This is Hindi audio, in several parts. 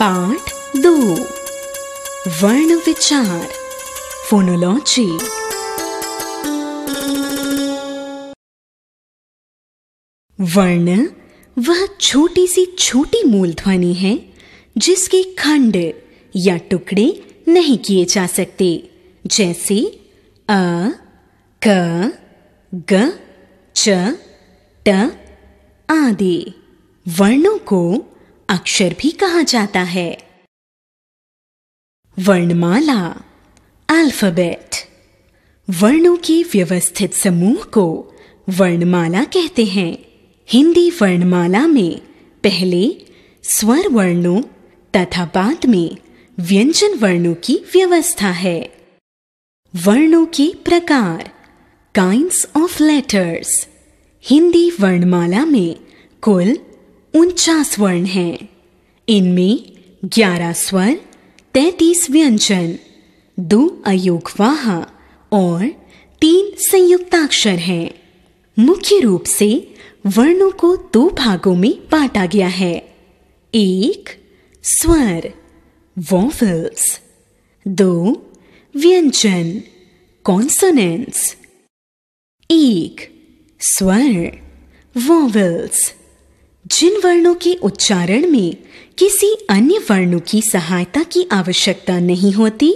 पाठ दो वर्ण विचार फोनोलॉजी वर्ण वह छोटी सी छोटी मूल ध्वनि है जिसके खंड या टुकड़े नहीं किए जा सकते जैसे अ क ग च ट आदि वर्णों को अक्षर भी कहा जाता है वर्णमाला अल्फाबेट वर्णों के व्यवस्थित समूह को वर्णमाला कहते हैं हिंदी वर्णमाला में पहले स्वर वर्णों तथा बाद में व्यंजन वर्णों की व्यवस्था है वर्णों के प्रकार काइंड्स ऑफ लेटर्स हिंदी वर्णमाला में कुल उनचास वर्ण हैं इनमें ग्यारह स्वर तैतीस व्यंजन दो अयोगवाह और तीन संयुक्ताक्षर हैं मुख्य रूप से वर्णों को दो भागों में बांटा गया है एक स्वर वॉवल्स दो व्यंजन कॉन्सोनेंट्स एक स्वर वॉवल्स जिन वर्णों के उच्चारण में किसी अन्य वर्णों की सहायता की आवश्यकता नहीं होती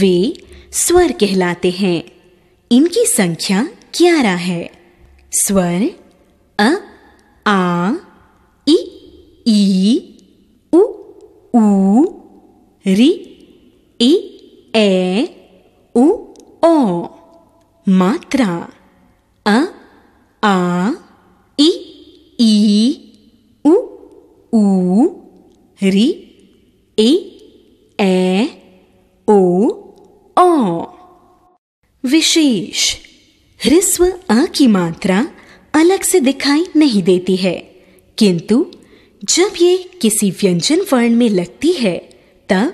वे स्वर कहलाते हैं इनकी संख्या ग्यारह है स्वर अ आ इ ई उ ऊ रि इ ए उ ओ मात्रा अ आ इ ई u u ri i e, e o ओ विशेष ह्रस्व अ की मात्रा अलग से दिखाई नहीं देती है किंतु जब ये किसी व्यंजन वर्ण में लगती है तब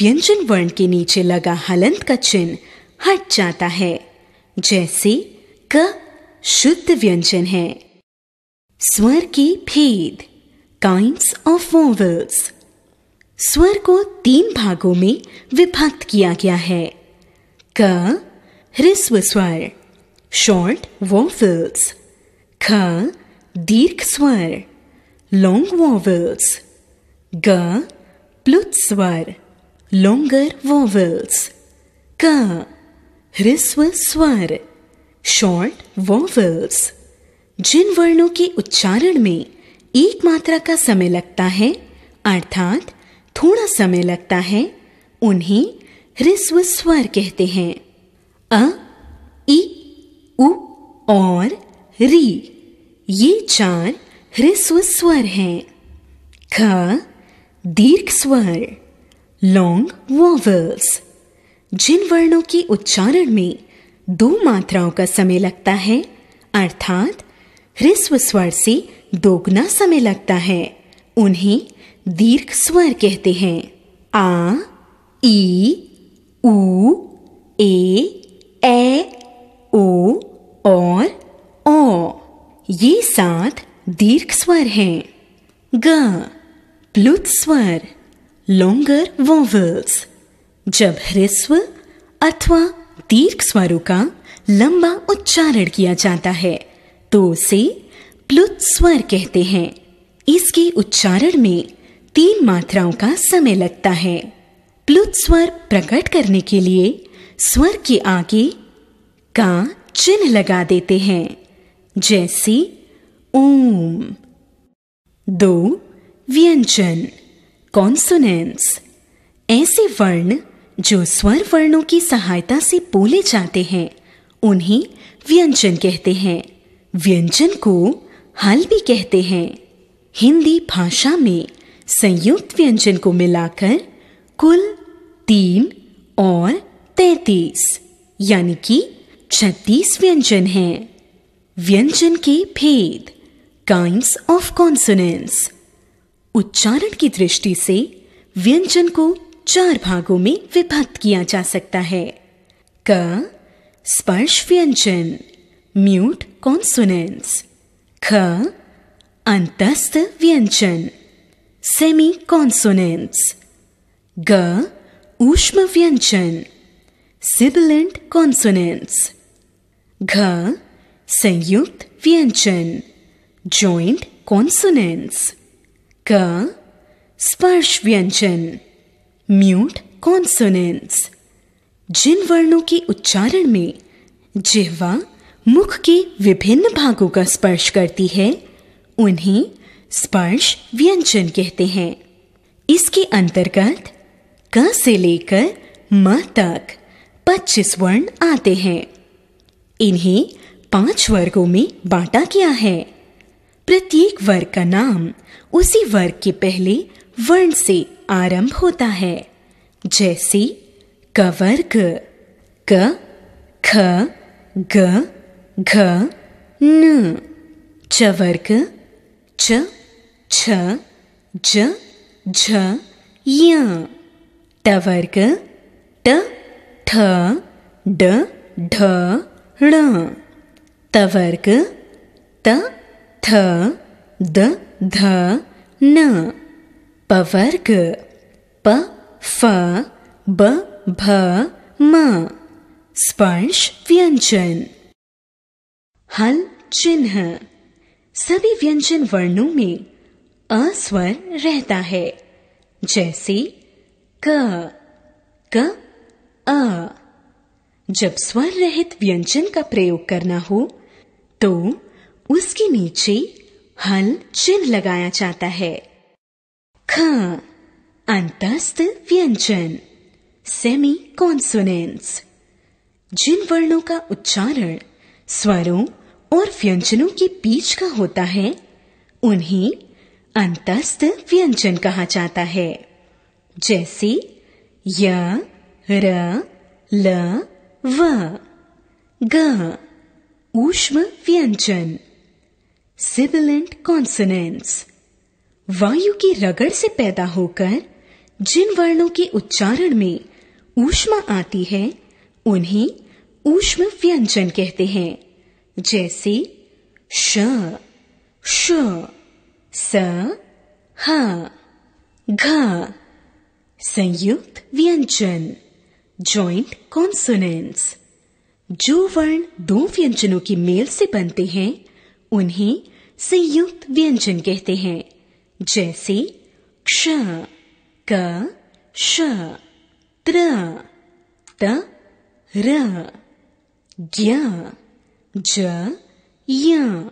व्यंजन वर्ण के नीचे लगा हलंत का चिन्ह हट जाता है जैसे क शुद्ध व्यंजन है स्वर के भेद काइंड्स ऑफ वोवल्स स्वर को तीन भागों में विभक्त किया गया है क ह्रस्व स्वर शॉर्ट वोवल्स ख दीर्घ स्वर लॉन्ग वोवल्स ग प्लुत स्वर लॉन्गर वोवल्स क ह्रस्व स्वर शॉर्ट वोवल्स जिन वर्णों के उच्चारण में एक मात्रा का समय लगता है अर्थात थोड़ा समय लगता है उन्हें ह्रस्व स्वर कहते हैं अ इ उ और री ये चार ह्रस्व स्वर हैं ख दीर्घ स्वर लॉन्ग वॉवल्स जिन वर्णों के उच्चारण में दो मात्राओं का समय लगता है अर्थात ह्रस्व स्वर से दोगुना समय लगता है उन्हें दीर्घ स्वर कहते हैं आ ई उ ए ए ओ और ओ ये सात दीर्घ स्वर हैं ग प्लुत स्वर लोंगर वोवल्स जब ह्रस्व अथवा दीर्घ स्वरों का लंबा उच्चारण किया जाता है तो उसे प्लुत स्वर कहते हैं इसके उच्चारण में तीन मात्राओं का समय लगता है प्लुत स्वर प्रकट करने के लिए स्वर के आगे का चिन्ह लगा देते हैं जैसे ओम दो व्यंजन कॉन्सोनेंस ऐसे वर्ण जो स्वर वर्णों की सहायता से बोले जाते हैं उन्हें व्यंजन कहते हैं व्यंजन को हाल भी कहते हैं हिंदी भाषा में संयुक्त व्यंजन को मिलाकर कुल तीन और तैतीस यानी कि छत्तीस व्यंजन हैं व्यंजन के भेद काइंड ऑफ कॉन्सोनेंस उच्चारण की दृष्टि से व्यंजन को चार भागों में विभक्त किया जा सकता है क स्पर्श व्यंजन म्यूट कॉन्सोनेंस ख अंतस्थ व्यंजन सेमी कॉन्सोनेंट्स ग ऊष्म व्यंजन सिबिलेंट कॉन्सोनेंट्स घ संयुक्त व्यंजन जॉइंट कॉन्सोनेंट्स क स्पर्श व्यंजन म्यूट कॉन्सोनेंट्स जिन वर्णों के उच्चारण में जिह्वा मुख के विभिन्न भागों का स्पर्श करती है उन्हें स्पर्श व्यंजन कहते हैं इसके अंतर्गत क से लेकर म तक पच्चीस वर्ण आते हैं इन्हें पांच वर्गों में बांटा गया है प्रत्येक वर्ग का नाम उसी वर्ग के पहले वर्ण से आरंभ होता है जैसे क वर्ग क ख ग ಘ ನ ಚ ವರ್ಗ ಚ ಛ ಜ ಝ ಯ ಟ ವರ್ಗ ಟ ಠ ಡ ಢ ಣ ತ ವರ್ಗ ತ ಥ ದ ಧ ನ प वर्ग प फ ब भ म स्पर्श व्यंजन हल चिन्ह सभी व्यंजन वर्णों में अस्वर रहता है जैसे क क अ जब स्वर रहित व्यंजन का प्रयोग करना हो तो उसके नीचे हल चिन्ह लगाया जाता है ख अंतस्थ व्यंजन सेमी कॉन्सोनेंट्स जिन वर्णों का उच्चारण स्वरों और व्यंजनों के बीच का होता है उन्हें अंतस्थ व्यंजन कहा जाता है जैसे य र ल व ग ऊष्म व्यंजन सिबिलेंट कॉन्सोनेंट्स वायु की रगड़ से पैदा होकर जिन वर्णों के उच्चारण में ऊष्मा आती है उन्हें ऊष्म व्यंजन कहते हैं जैसे श श स ह घ संयुक्त व्यंजन जॉइंट कॉन्सोनेंट्स जो वर्ण दो व्यंजनों के मेल से बनते हैं उन्हें संयुक्त व्यंजन कहते हैं जैसे क्ष क श त्र त र ज्ञ ज य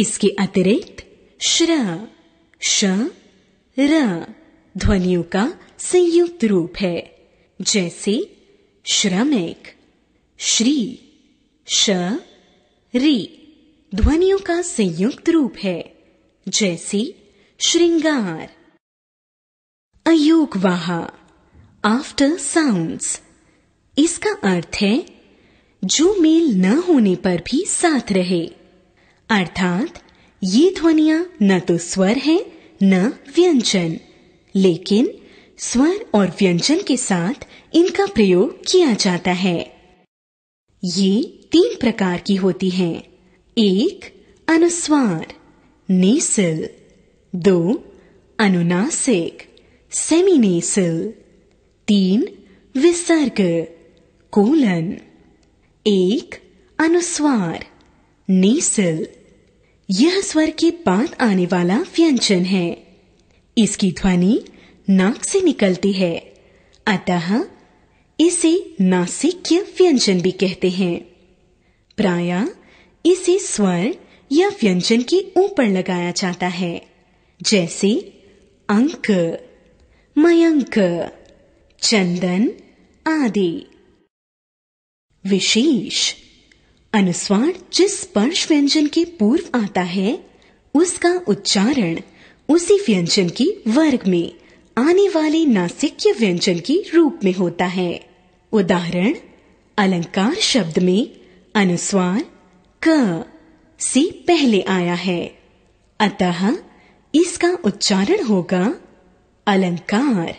इसके अतिरिक्त श्र श र ध्वनियों का संयुक्त रूप है जैसे श्रमिक श्री श री ध्वनियों का संयुक्त रूप है जैसे श्रृंगार अयोगवाहा आफ्टर साउंड्स इसका अर्थ है जो मेल न होने पर भी साथ रहे अर्थात ये ध्वनिया न तो स्वर हैं न व्यंजन लेकिन स्वर और व्यंजन के साथ इनका प्रयोग किया जाता है ये तीन प्रकार की होती हैं एक अनुस्वार नेसिल दो अनुनासिक सेमिनेसिल तीन विसर्ग कोलन एक अनुस्वार नीसिल यह स्वर के बाद आने वाला व्यंजन है इसकी ध्वनि नाक से निकलती है अतः इसे नासिक्य व्यंजन भी कहते हैं प्राय इसे स्वर या व्यंजन के ऊपर लगाया जाता है जैसे अंक मयंक चंदन आदि विशेष अनुस्वार जिस स्पर्श व्यंजन के पूर्व आता है उसका उच्चारण उसी व्यंजन की वर्ग में आने वाले नासिक्य व्यंजन की रूप में होता है उदाहरण अलंकार शब्द में अनुस्वार क से पहले आया है अतः इसका उच्चारण होगा अलंकार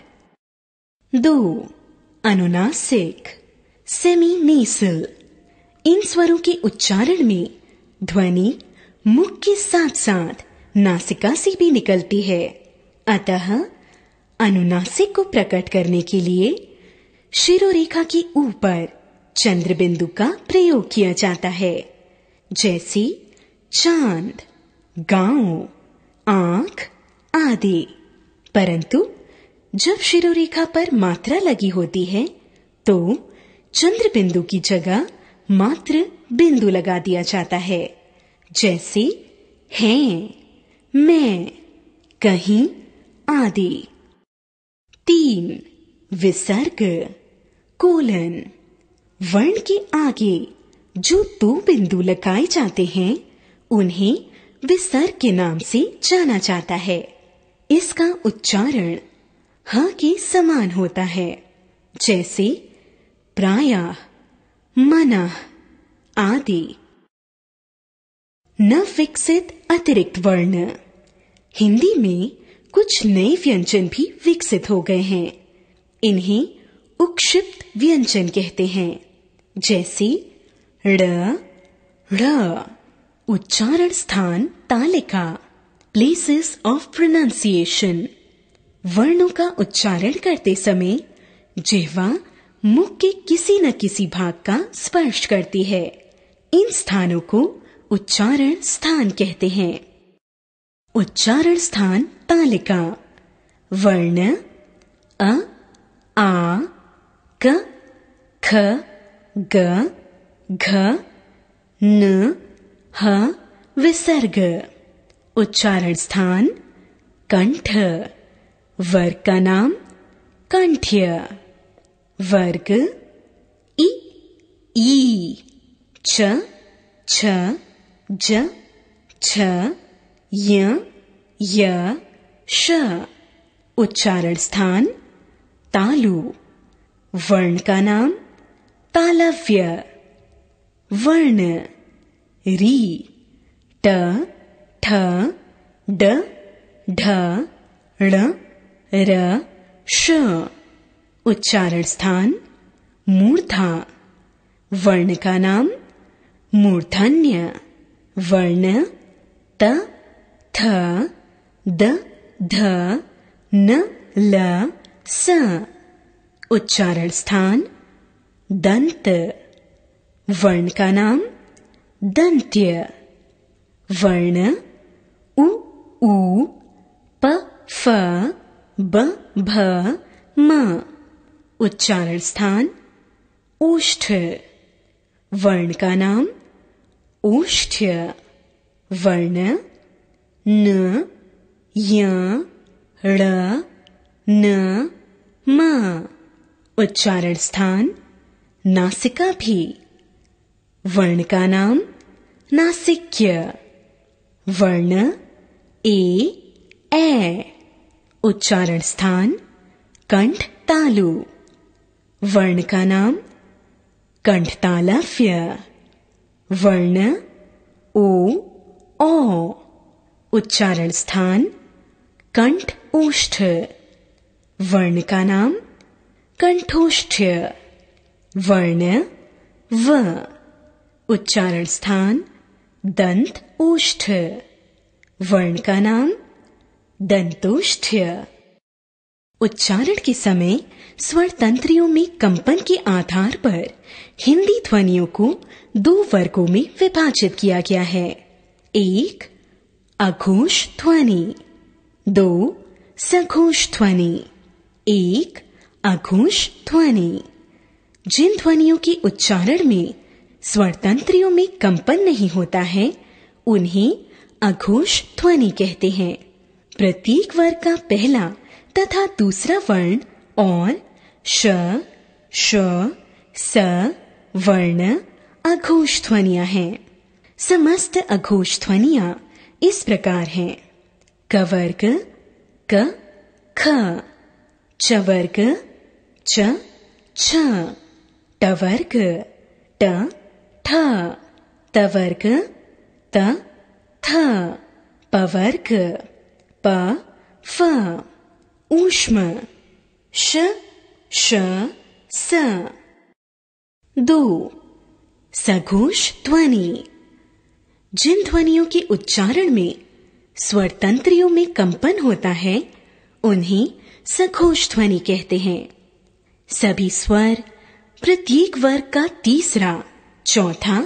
दो अनुनासिक सेमी नेसल इन स्वरों के उच्चारण में ध्वनि मुख के साथ साथ नासिका से भी निकलती है अतः अनुनासिक को प्रकट करने के लिए शिरोरेखा के ऊपर चंद्रबिंदु का प्रयोग किया जाता है जैसे चांद गांव आंख आदि परंतु जब शिरोरेखा पर मात्रा लगी होती है तो चंद्र बिंदु की जगह मात्र बिंदु लगा दिया जाता है जैसे हैं मैं कहीं आदि तीन विसर्ग कोलन वर्ण के आगे जो दो बिंदु लगाए जाते हैं उन्हें विसर्ग के नाम से जाना जाता है इसका उच्चारण ह के समान होता है जैसे प्राय मन आदि न विकसित अतिरिक्त वर्ण हिंदी में कुछ नए व्यंजन भी विकसित हो गए हैं इन्हें उक्षिप्त व्यंजन कहते हैं जैसे ड़ ड़ उच्चारण स्थान तालिका प्लेसेस ऑफ प्रोनाउंसिएशन वर्णों का उच्चारण करते समय जेवा मुख के किसी न किसी भाग का स्पर्श करती है इन स्थानों को उच्चारण स्थान कहते हैं उच्चारण स्थान तालिका वर्ण अ आ क ख ग घ न ह विसर्ग उच्चारण स्थान कंठ वर का नाम कंठ्य वर्ग इ ई च च ज छ य य श उच्चारण स्थान तालु वर्ण का नाम तालव्य वर्ण री ट ठ ड ढ ण र श उच्चारण स्थान मूर्धा वर्ण का नाम मूर्धन्य वर्ण त थ द ध न ल स उच्चारण स्थान दंत वर्ण का नाम दंत्य वर्ण उ ऊ प फ ब भ म उच्चारण स्थान ओष्ठ वर्ण का नाम ओष्ठ वर्ण न य न म उच्चारण स्थान नासिका भी वर्ण का नाम नासिक्य वर्ण ए ए उच्चारण स्थान कंठ तालू वर्ण का नाम कंठतालव्य वर्ण ओ ओ उच्चारण स्थान कंठ ओष्ठ वर्ण का नाम कंठोष्ठ वर्ण व उच्चारण स्थान दंत ओष्ठ वर्ण का नाम दंतोष्ठ्य उच्चारण के समय स्वर तंत्रियों में कंपन के आधार पर हिंदी ध्वनियों को दो वर्गों में विभाजित किया गया है एक अघोष ध्वनि दो सघोष ध्वनि एक अघोष ध्वनि जिन ध्वनियों के उच्चारण में स्वरतंत्रियों में कंपन नहीं होता है उन्हें अघोष ध्वनि कहते हैं प्रत्येक वर्ग का पहला तथा दूसरा वर्ण और श श स वर्ण अघोष ध्वनिया हैं समस्त अघोष ध्वनिया इस प्रकार हैं कवर्ग क ख चवर्ग च छ टवर्ग ट ठ तवर्ग त थ पवर्ग प फ ऊष्म श श स दो सघोष ध्वनि जिन ध्वनियों के उच्चारण में स्वर तंत्रियों में कंपन होता है उन्हें सघोष ध्वनि कहते हैं सभी स्वर प्रत्येक वर्ग का तीसरा चौथा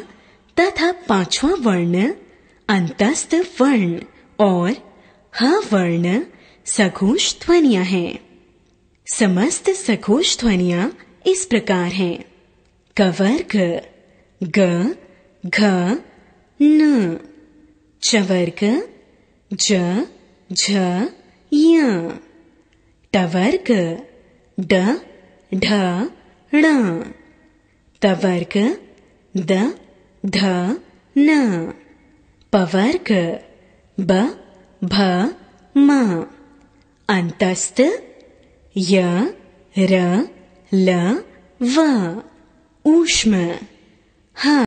तथा पांचवा वर्ण अंतस्थ वर्ण और ह वर्ण सघोष ध्वनिया हैं समस्त सघोष ध्वनिया इस प्रकार हैं कवर्ग ग घ न चवर्ग ज झ य टवर्ग ड ढ ण तवर्ग द ध न पवर्ग ब भ म अंतस्थ य र ल व ऊष्म ह